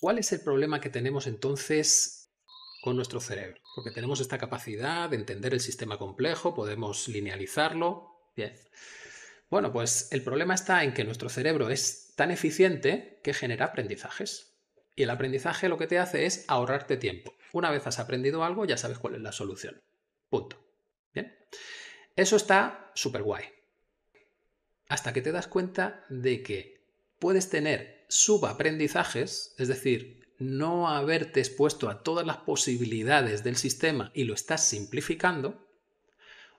¿Cuál es el problema que tenemos entonces con nuestro cerebro? Porque tenemos esta capacidad de entender el sistema complejo, podemos linealizarlo. Bien. Bueno, pues el problema está en que nuestro cerebro es tan eficiente que genera aprendizajes. Y el aprendizaje lo que te hace es ahorrarte tiempo. Una vez has aprendido algo, ya sabes cuál es la solución. Punto. Bien. Eso está súper guay. Hasta que te das cuenta de que puedes tener subaprendizajes, es decir, no haberte expuesto a todas las posibilidades del sistema y lo estás simplificando,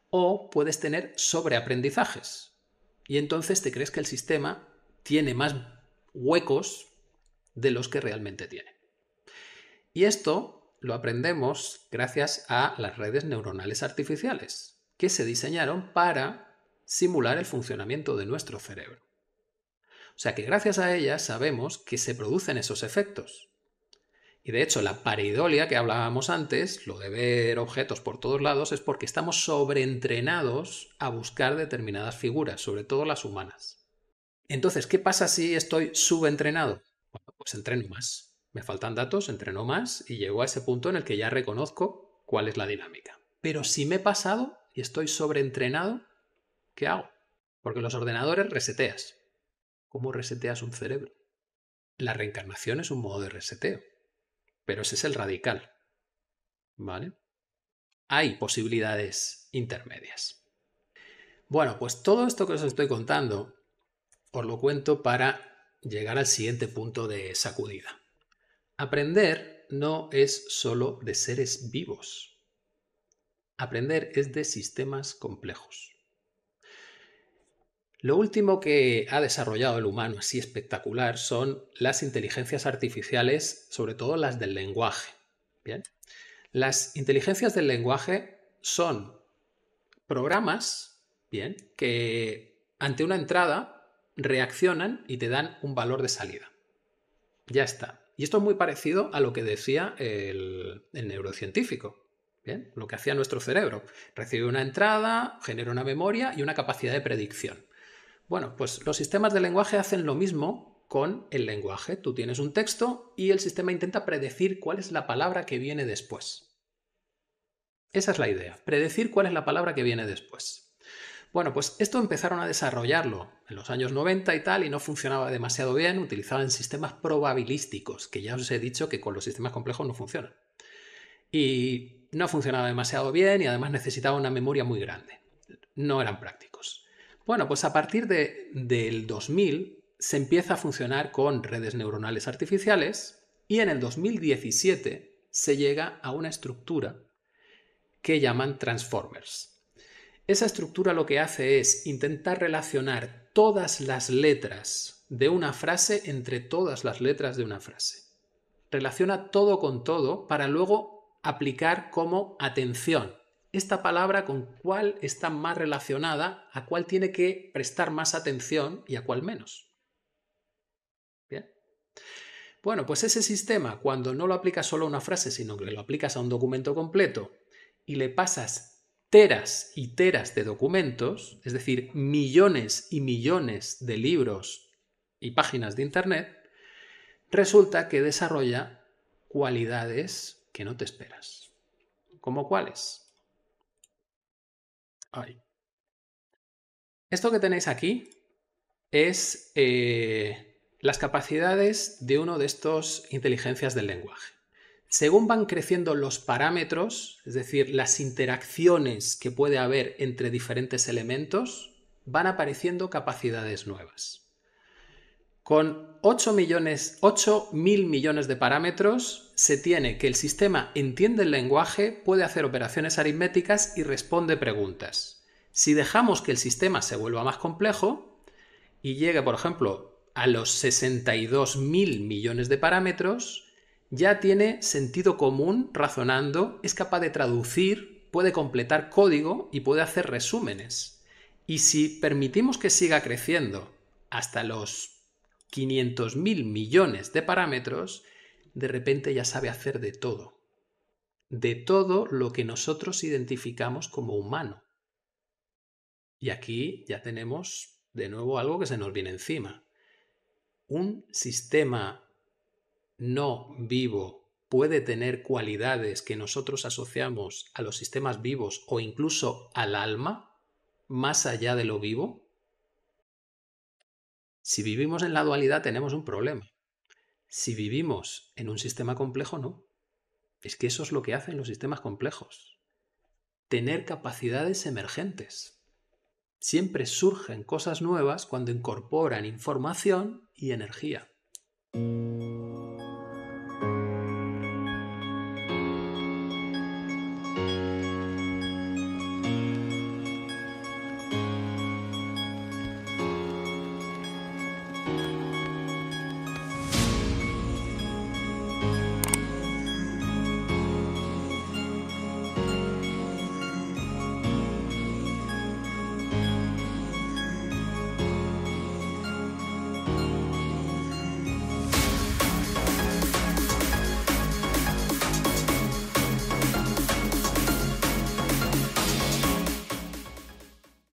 o puedes tener sobreaprendizajes. Y entonces te crees que el sistema tiene más huecos de los que realmente tiene. Y esto lo aprendemos gracias a las redes neuronales artificiales, que se diseñaron para simular el funcionamiento de nuestro cerebro. O sea que gracias a ellas sabemos que se producen esos efectos. Y de hecho, la pareidolia que hablábamos antes, lo de ver objetos por todos lados, es porque estamos sobreentrenados a buscar determinadas figuras, sobre todo las humanas. Entonces, ¿qué pasa si estoy subentrenado? pues entreno más. Me faltan datos, entreno más y llego a ese punto en el que ya reconozco cuál es la dinámica. Pero si me he pasado y estoy sobreentrenado, ¿qué hago? Porque los ordenadores reseteas. ¿Cómo reseteas un cerebro? La reencarnación es un modo de reseteo, pero ese es el radical. ¿Vale? Hay posibilidades intermedias. Bueno, pues todo esto que os estoy contando os lo cuento para llegar al siguiente punto de sacudida. Aprender no es solo de seres vivos. Aprender es de sistemas complejos. Lo último que ha desarrollado el humano así espectacular son las inteligencias artificiales, sobre todo las del lenguaje. Las inteligencias del lenguaje son programas, que ante una entrada reaccionan y te dan un valor de salida. Ya está. Y esto es muy parecido a lo que decía el, el neurocientífico. ¿bien? Lo que hacía nuestro cerebro. Recibe una entrada, genera una memoria y una capacidad de predicción. Bueno, pues los sistemas de lenguaje hacen lo mismo con el lenguaje. Tú tienes un texto y el sistema intenta predecir cuál es la palabra que viene después. Esa es la idea, predecir cuál es la palabra que viene después. Bueno, pues esto empezaron a desarrollarlo en los años 90 y tal, y no funcionaba demasiado bien, utilizaban sistemas probabilísticos, que ya os he dicho que con los sistemas complejos no funcionan. Y no funcionaba demasiado bien y además necesitaba una memoria muy grande. No eran prácticos. Bueno, pues a partir del 2000 se empieza a funcionar con redes neuronales artificiales y en el 2017 se llega a una estructura que llaman transformers. Esa estructura lo que hace es intentar relacionar todas las letras de una frase entre todas las letras de una frase. Relaciona todo con todo para luego aplicar como atención esta palabra con cuál está más relacionada, a cuál tiene que prestar más atención y a cuál menos. Bueno, pues ese sistema, cuando no lo aplicas solo a una frase, sino que lo aplicas a un documento completo y le pasas teras y teras de documentos, es decir, millones y millones de libros y páginas de Internet, resulta que desarrolla cualidades que no te esperas. ¿Cómo cuáles? Esto que tenéis aquí es eh, las capacidades de uno de estos inteligencias del lenguaje. Según van creciendo los parámetros, es decir, las interacciones que puede haber entre diferentes elementos, van apareciendo capacidades nuevas. Con 8 millones, mil millones de parámetros, se tiene que el sistema entiende el lenguaje, puede hacer operaciones aritméticas y responde preguntas. Si dejamos que el sistema se vuelva más complejo y llegue, por ejemplo, a los 62 mil millones de parámetros, ya tiene sentido común razonando, es capaz de traducir, puede completar código y puede hacer resúmenes. Y si permitimos que siga creciendo hasta los 500.000 millones de parámetros, de repente ya sabe hacer de todo. De todo lo que nosotros identificamos como humano. Y aquí ya tenemos de nuevo algo que se nos viene encima. Un sistema no vivo puede tener cualidades que nosotros asociamos a los sistemas vivos o incluso al alma, más allá de lo vivo? Si vivimos en la dualidad tenemos un problema. Si vivimos en un sistema complejo, no. Es que eso es lo que hacen los sistemas complejos. Tener capacidades emergentes. Siempre surgen cosas nuevas cuando incorporan información y energía. thank you